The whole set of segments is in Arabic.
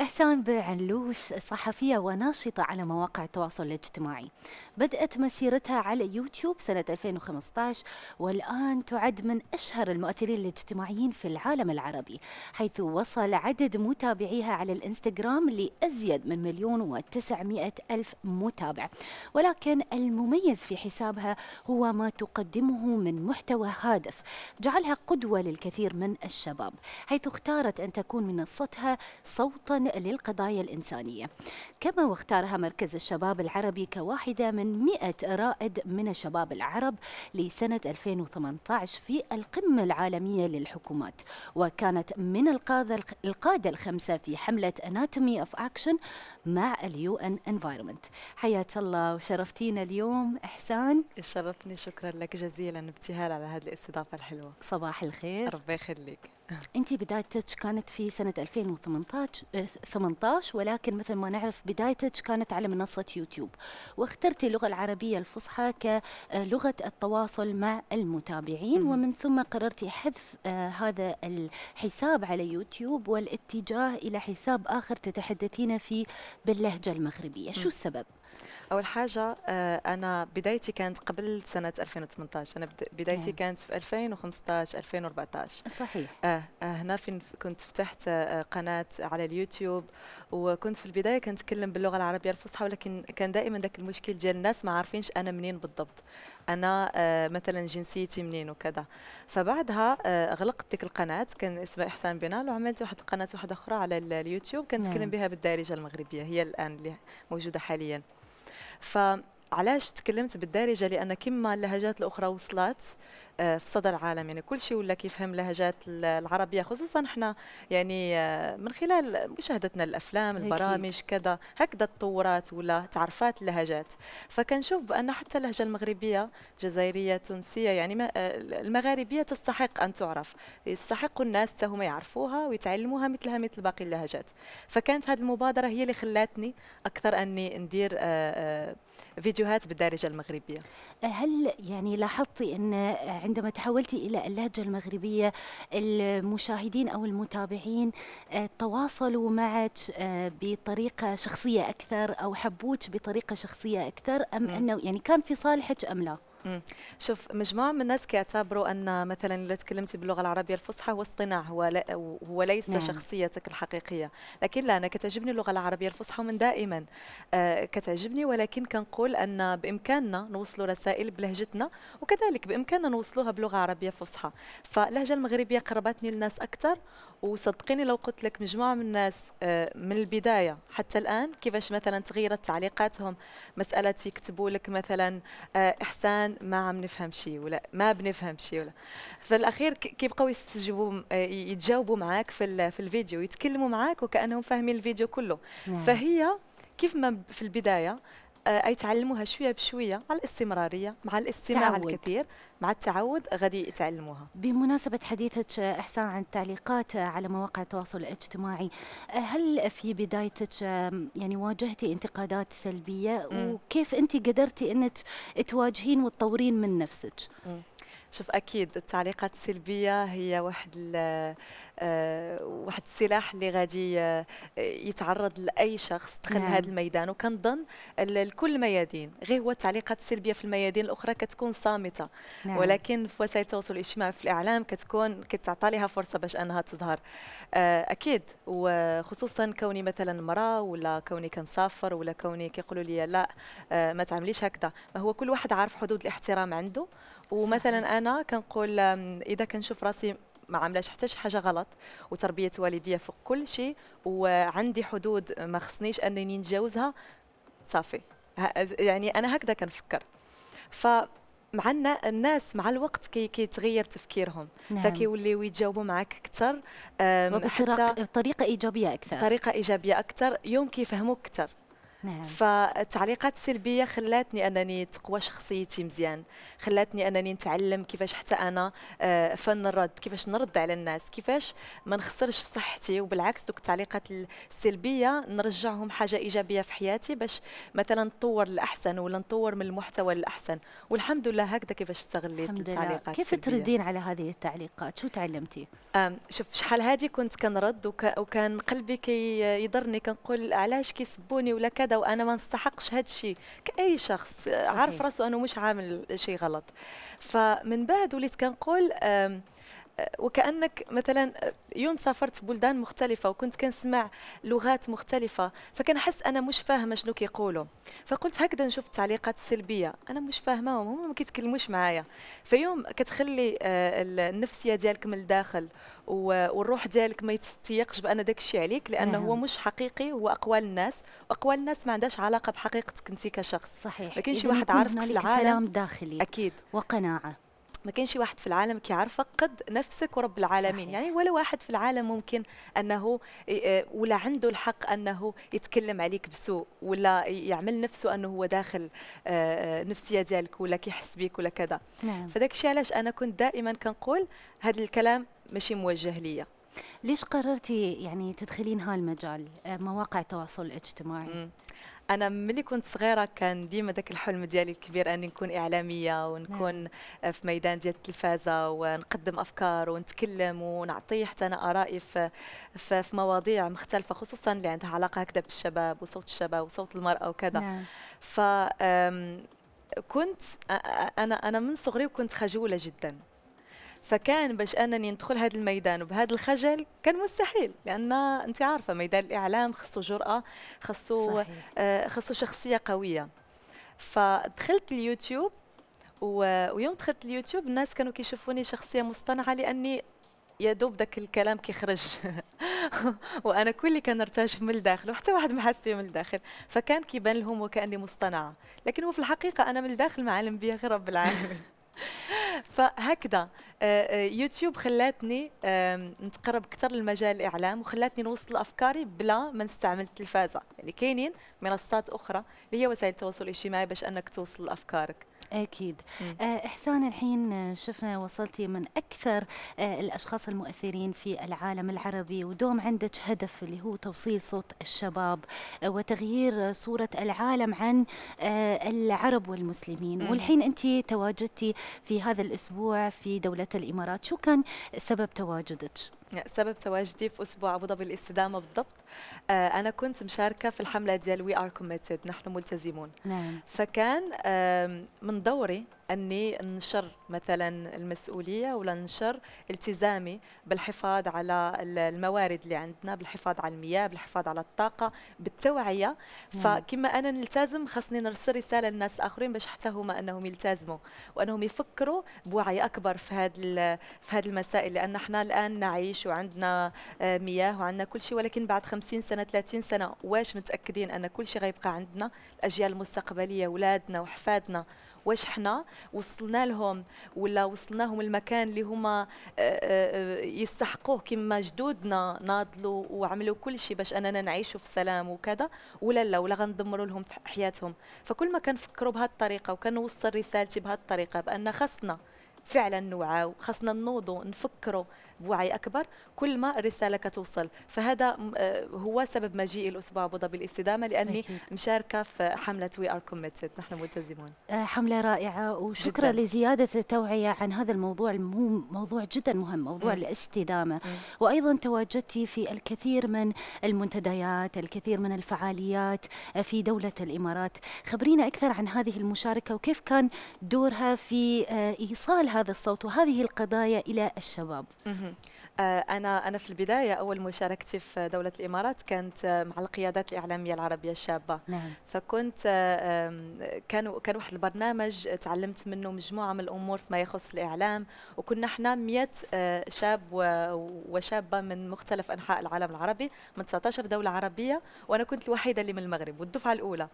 إحسان بعلوش صحفية وناشطة على مواقع التواصل الاجتماعي بدأت مسيرتها على يوتيوب سنة 2015 والآن تعد من أشهر المؤثرين الاجتماعيين في العالم العربي حيث وصل عدد متابعيها على الإنستغرام لأزيد من مليون وتسعمائة ألف متابع ولكن المميز في حسابها هو ما تقدمه من محتوى هادف جعلها قدوة للكثير من الشباب حيث اختارت أن تكون منصتها صوتا للقضايا الإنسانية كما واختارها مركز الشباب العربي كواحدة من 100 رائد من الشباب العرب لسنة 2018 في القمة العالمية للحكومات وكانت من القادة الخمسة في حملة Anatomy of Action مع اليو ان انفايرمنت حياك الله وشرفتينا اليوم احسان شرفني شكرا لك جزيلا ابتهال على هذه الاستضافه الحلوه صباح الخير ربي يخليك انت بدايتك كانت في سنه 2018 18 آه، ولكن مثل ما نعرف بدايتك كانت على منصه يوتيوب واخترتي اللغه العربيه الفصحى كلغه آه، التواصل مع المتابعين ومن ثم قررتي حذف آه، هذا الحساب على يوتيوب والاتجاه الى حساب اخر تتحدثين فيه باللهجه المغربيه شو السبب اول حاجه آه، انا بدايتي كانت قبل سنه 2018 انا بدايتي كانت في 2015 2014 صحيح آه،, اه هنا فين كنت فتحت آه، قناه على اليوتيوب وكنت في البدايه كنتكلم باللغه العربيه الفصحى ولكن كان دائما ذاك المشكل ديال الناس ما عارفينش انا منين بالضبط انا مثلا جنسيتي منين وكذا فبعدها غلقت ديك القناه كان اسمها احسان بنال وعملت واحد القناه واحده اخرى على اليوتيوب كنتكلم نعم. بها بالدارجه المغربيه هي الان اللي موجوده حاليا فعلاش تكلمت بالدارجة لأن كما اللهجات الأخرى وصلت آه، في صدى العالم يعني كل شيء ولا كيفهم لهجات العربيه خصوصا احنا يعني آه، من خلال مشاهدتنا الافلام البرامج كذا هكذا تطورات ولا تعرفات اللهجات فكنشوف بان حتى اللهجه المغربيه جزائريه تونسيه يعني آه، المغاربيه تستحق ان تعرف يستحق الناس تهم هما يعرفوها ويتعلموها مثلها مثل باقي اللهجات فكانت هذه المبادره هي اللي خلاتني اكثر اني ندير فيديوهات بالدارجه المغربيه هل يعني لاحظتي ان عندما تحولت إلى اللهجة المغربية المشاهدين أو المتابعين آه، تواصلوا معك آه، بطريقة شخصية أكثر أو حبوك بطريقة شخصية أكثر أم نعم. أنه يعني كان في صالحك أم لا؟ شوف مجموعه من الناس كيعتبروا ان مثلا الا تكلمتي باللغه العربيه الفصحى هو اصطناع هو لا هو ليس نعم. شخصيتك الحقيقيه لكن لا انا كتعجبني اللغه العربيه الفصحى من دائما آه كتعجبني ولكن كنقول ان بامكاننا نوصلوا رسائل بلهجتنا وكذلك بامكاننا نوصلوها بلغه عربيه فصحى فاللهجه المغربيه قربتني للناس اكثر وصدقيني لو قلت لك مجموعه من الناس آه، من البدايه حتى الان كيفاش مثلا تغيرت تعليقاتهم مساله يكتبوا لك مثلا آه، احسان ما عم نفهم شيء ولا ما بنفهم شيء ولا في الاخير كيبقاو يستجيبوا آه، يتجاوبوا معاك في في الفيديو يتكلموا معاك وكانهم فاهمين الفيديو كله نعم. فهي كيف ما في البدايه يتعلموها شويه بشويه مع الاستمراريه مع الاستماع تعود. الكثير مع التعود غادي يتعلموها بمناسبه حديثك احسان عن التعليقات على مواقع التواصل الاجتماعي هل في بدايتك يعني واجهتي انتقادات سلبيه م. وكيف انت قدرتي انك تواجهين وتطورين من نفسك م. شوف اكيد التعليقات السلبيه هي واحد آه، واحد السلاح اللي غادي آه، يتعرض لاي شخص دخل نعم. هذا الميدان وكنظن لكل الميادين غير هو التعليقات السلبيه في الميادين الاخرى كتكون صامته نعم. ولكن في وسائل التواصل الاجتماعي في الاعلام كتكون كتعطى لها فرصه باش انها تظهر آه، اكيد وخصوصا كوني مثلا مراه ولا كوني كنسافر ولا كوني كيقولوا لي لا ما تعمليش هكذا ما هو كل واحد عارف حدود الاحترام عنده ومثلا انا كنقول اذا كنشوف راسي ما عملاش حتى شي حاجه غلط وتربيه والديا فوق كل شيء وعندي حدود ما خصنيش انني نتجاوزها صافي يعني انا هكذا كنفكر ف مع الناس مع الوقت كي كيتغير تفكيرهم نعم. فكيوليو يتجاوبوا معك اكثر وبطريقه ايجابيه اكثر طريقه ايجابيه اكثر يوم كيفهموك اكثر نعم. فالتعليقات السلبيه خلاتني انني تقوى شخصيتي مزيان خلاتني انني نتعلم كيفاش حتى انا آه، فن الرد كيفاش نرد على الناس كيفاش ما نخسرش صحتي وبالعكس دوك التعليقات السلبيه نرجعهم حاجه ايجابيه في حياتي باش مثلا نطور الاحسن ولا نطور من المحتوى الاحسن والحمد لله هكذا كيفاش استغليت التعليقات كيف تردين على هذه التعليقات شو تعلمتي شوف شحال هذه كنت كنرد وكان قلبي كيضرني كي كنقول علاش كيسبوني ولا كذا وانا ما نستحقش هذا الشيء كاي شخص عارف راسه انه مش عامل شيء غلط فمن بعد وليت كنقول وكانك مثلا يوم سافرت بلدان مختلفه وكنت كنسمع لغات مختلفه فكنحس انا مش فاهمه شنو كيقولوا فقلت هكذا نشوف التعليقات السلبيه انا مش فاهماهم هما ما كيتكلموش معايا فيوم كتخلي آه، النفسيه ديالك من الداخل والروح ديالك ما يتيقش بان داك الشيء عليك لانه هو نعم. مش حقيقي هو اقوال الناس واقوال الناس ما عندهاش علاقه بحقيقتك انت كشخص صحيح لكن شي واحد عارفك في العالم سلام داخلي اكيد وقناعه ما كانش واحد في العالم كيعرفك قد نفسك ورب العالمين صحيح. يعني ولا واحد في العالم ممكن انه ولا عنده الحق انه يتكلم عليك بسوء ولا يعمل نفسه انه هو داخل آه، آه، نفسيه ديالك ولا كيحس بيك ولا كذا نعم. فداك الشيء علاش انا كنت دائما كنقول هذا الكلام ماشي موجه ليا ليش قررتي يعني تدخلين هالمجال آه، مواقع التواصل الاجتماعي؟ انا ملي كنت صغيره كان ديما ذاك الحلم ديالي الكبير اني نكون اعلاميه ونكون نعم. في ميدان ديال التلفازه ونقدم افكار ونتكلم ونعطي حتى انا ارائي في, في, في مواضيع مختلفه خصوصا اللي عندها علاقه هكذا بالشباب وصوت الشباب وصوت المراه وكذا نعم. ف كنت انا انا من صغري وكنت خجوله جدا فكان باش انني ندخل هذا الميدان وبهذا الخجل كان مستحيل لان انت عارفه ميدان الاعلام خصو جراه خصو آه خصو شخصيه قويه فدخلت اليوتيوب ويوم دخلت اليوتيوب الناس كانوا كيشوفوني شخصيه مصطنعه لاني يا دوب داك الكلام كيخرج وانا كلي كنرتجف من الداخل وحتى واحد ما حس من الداخل فكان كيبان لهم وكاني مصطنعه لكن هو في الحقيقه انا من الداخل معلم بيا غير رب العالمين فهكذا آه، آه، يوتيوب خلاتني نتقرب اكثر لمجال الاعلام وخلاتني نوصل افكاري بلا ما نستعمل التلفازه يعني كاينين منصات اخرى اللي هي وسائل التواصل الاجتماعي باش انك توصل لافكارك أكيد آه، إحسان الحين شفنا وصلتي من أكثر آه، الأشخاص المؤثرين في العالم العربي ودوم عندك هدف اللي هو توصيل صوت الشباب آه، وتغيير صورة العالم عن العرب والمسلمين والحين أنت تواجدتي في هذا الأسبوع في دولة الإمارات شو كان سبب تواجدك؟ سبب تواجدي في اسبوع ابو ظبي الاستدامه بالضبط آه انا كنت مشاركه في الحمله ديال وي ار كوميتد نحن ملتزمون نعم. فكان آه من دوري اني ننشر مثلا المسؤوليه ولا ننشر التزامي بالحفاظ على الموارد اللي عندنا بالحفاظ على المياه بالحفاظ على الطاقه بالتوعيه فكما انا نلتزم خاصني نرسل رساله للناس الاخرين باش حتى هما انهم يلتزموا وانهم يفكروا بوعي اكبر في هذه في هذه المسائل لان احنا الان نعيش وعندنا آه، مياه وعندنا كل شيء ولكن بعد 50 سنه 30 سنه واش متاكدين ان كل شيء غيبقى عندنا الاجيال المستقبليه اولادنا وحفادنا واش حنا وصلنا لهم ولا وصلناهم المكان اللي هما آه، آه، آه، يستحقوه كما جدودنا ناضلوا وعملوا كل شيء باش اننا نعيشوا في سلام وكذا ولا لا ولا غندمروا لهم حياتهم فكل ما كنفكروا بهذه الطريقه وكنوصل رسالتي بهذه الطريقه بان خاصنا فعلا نوعاو خاصنا نوضوا نفكروا بوعي اكبر كل ما الرساله كتوصل فهذا آه، هو سبب مجيئي الاسبوع ابو ظبي الاستدامه لاني أكيد. مشاركه في حمله وي ار كوميتد نحن ملتزمون آه، حمله رائعه وشكرا جداً. لزياده التوعيه عن هذا الموضوع موضوع جدا مهم موضوع م. الاستدامه م. وايضا تواجدتي في الكثير من المنتديات الكثير من الفعاليات آه، في دوله الامارات خبرينا اكثر عن هذه المشاركه وكيف كان دورها في ايصال هذا الصوت وهذه القضايا الى الشباب Mm-hmm. آه، انا انا في البدايه اول مشاركتي في دوله الامارات كانت آه، مع القيادات الاعلاميه العربيه الشابه نعم. فكنت آه، كان كان واحد البرنامج تعلمت منه مجموعه من الامور فيما يخص الاعلام وكنا احنا 100 شاب وشابه من مختلف انحاء العالم العربي من 19 دوله عربيه وانا كنت الوحيده اللي من المغرب والدفعه الاولى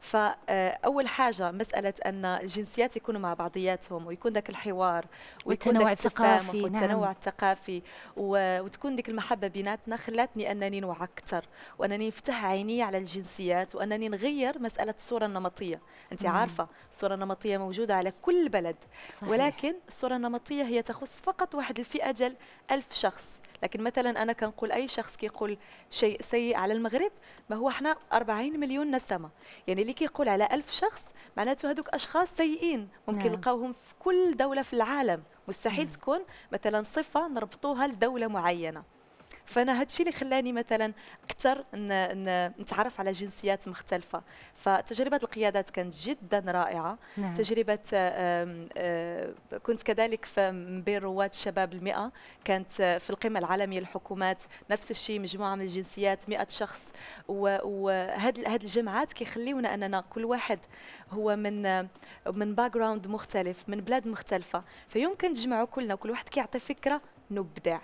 فاول حاجه مساله ان الجنسيات يكونوا مع بعضياتهم ويكون ذاك الحوار ويكون ذاك الثقافي نعم. والتنوع نعم. الثقافي وتكون ديك المحبه بيناتنا خلاتني انني نوعى اكثر وانني نفتح عيني على الجنسيات وانني نغير مساله الصوره النمطيه انت مم. عارفه الصوره النمطيه موجوده على كل بلد صحيح. ولكن الصوره النمطيه هي تخص فقط واحد الفئه ديال ألف شخص لكن مثلا انا كنقول اي شخص كيقول شيء سيء على المغرب ما هو احنا 40 مليون نسمه يعني اللي كيقول على ألف شخص معناته هذوك اشخاص سيئين ممكن نعم. نلقاوهم في كل دوله في العالم مستحيل تكون مثلا صفه نربطوها لدوله معينه فانا الشيء اللي خلاني مثلا اكثر نتعرف على جنسيات مختلفه فتجربه القيادات كانت جدا رائعه نعم. تجربه آه، كنت كذلك في بين رواد الشباب المئة كانت آه، في القمة العالمية للحكومات نفس الشيء مجموعة من الجنسيات 100 شخص وهاد الجمعات كيخليونا اننا كل واحد هو من آه، من باك جراوند مختلف من بلاد مختلفة فيمكن تجمعوا كلنا وكل واحد كيعطي فكرة نبدع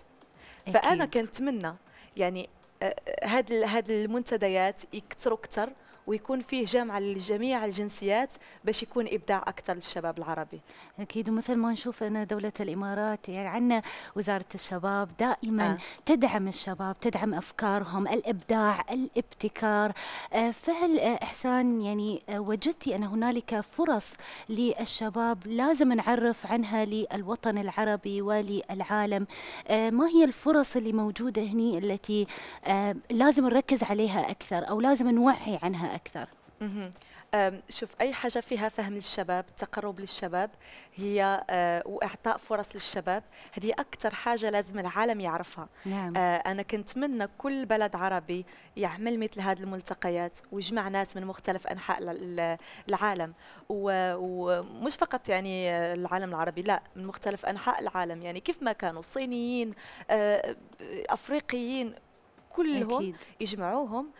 فانا كنتمنى يعني آه، آه، هاد هاد المنتديات يكثروا اكثر ويكون فيه جامعه لجميع الجنسيات باش يكون ابداع اكثر للشباب العربي اكيد ومثل ما نشوف انا دوله الامارات يعني عندنا وزاره الشباب دائما آه. تدعم الشباب تدعم افكارهم الابداع الابتكار آه، فهل آه، احسان يعني آه، وجدتي ان هنالك فرص للشباب لازم نعرف عنها للوطن العربي وللعالم ما هي الفرص اللي موجوده هنا التي لازم نركز عليها اكثر او لازم نوعي عنها اكثر شوف اي حاجه فيها فهم للشباب تقرب للشباب هي آه، واعطاء فرص للشباب هذه اكثر حاجه لازم العالم يعرفها نعم. آه، انا كنتمنى كل بلد عربي يعمل مثل هذه الملتقيات ويجمع ناس من مختلف انحاء العالم ومش فقط يعني آه، العالم العربي لا من مختلف انحاء العالم يعني كيف ما كانوا صينيين افريقيين كلهم أكيد. يجمعوهم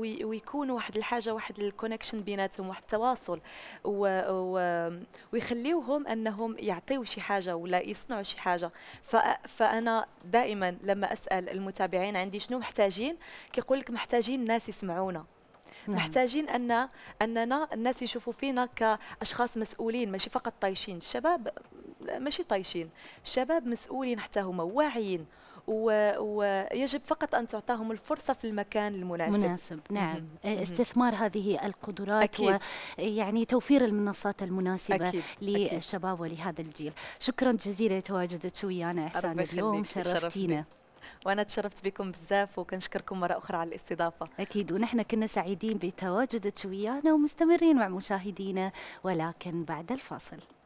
ويكون واحد الحاجه واحد الكونكشن بيناتهم واحد التواصل و... و... ويخليوهم انهم يعطيو شي حاجه ولا يصنعوا شي حاجه فانا دائما لما اسال المتابعين عندي شنو محتاجين كيقول لك محتاجين ناس يسمعونا نعم. محتاجين ان اننا الناس يشوفوا فينا كاشخاص مسؤولين ماشي فقط طايشين الشباب ماشي طايشين الشباب مسؤولين حتى هما واعيين ويجب فقط أن تعطاهم الفرصة في المكان المناسب مناسب نعم إيه، استثمار هذه القدرات أكيد. ويعني توفير المنصات المناسبة أكيد. للشباب أكيد. ولهذا الجيل شكرا جزيلا لتواجدك ويانا احسان اليوم شرفتينا وانا تشرفت بكم بزاف وكنشكركم مره اخرى على الاستضافه اكيد ونحن كنا سعيدين بتواجدك ويانا ومستمرين مع مشاهدينا ولكن بعد الفاصل